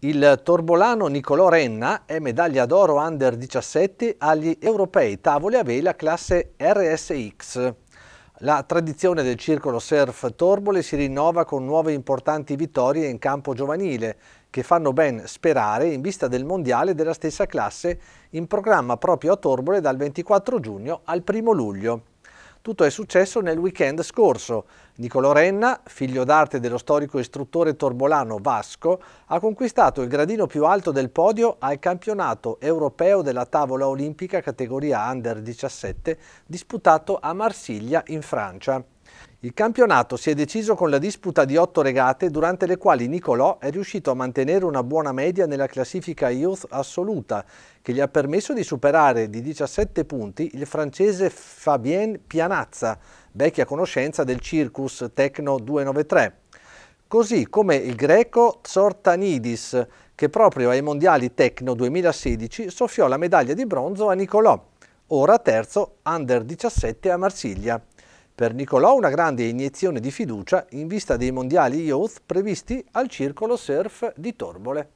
Il torbolano Nicolò Renna è medaglia d'oro under 17 agli europei tavoli a vela classe RSX. La tradizione del circolo surf Torbole si rinnova con nuove importanti vittorie in campo giovanile che fanno ben sperare in vista del mondiale della stessa classe in programma proprio a Torbole dal 24 giugno al 1 luglio. Tutto è successo nel weekend scorso. Nicolò Renna, figlio d'arte dello storico istruttore torbolano Vasco, ha conquistato il gradino più alto del podio al campionato europeo della tavola olimpica categoria Under 17 disputato a Marsiglia in Francia. Il campionato si è deciso con la disputa di otto regate durante le quali Nicolò è riuscito a mantenere una buona media nella classifica Youth assoluta che gli ha permesso di superare di 17 punti il francese Fabien Pianazza, vecchia conoscenza del Circus Tecno 293. Così come il greco Tsortanidis, che proprio ai mondiali Tecno 2016 soffiò la medaglia di bronzo a Nicolò, ora terzo under 17 a Marsiglia. Per Nicolò una grande iniezione di fiducia in vista dei mondiali youth previsti al Circolo Surf di Torbole.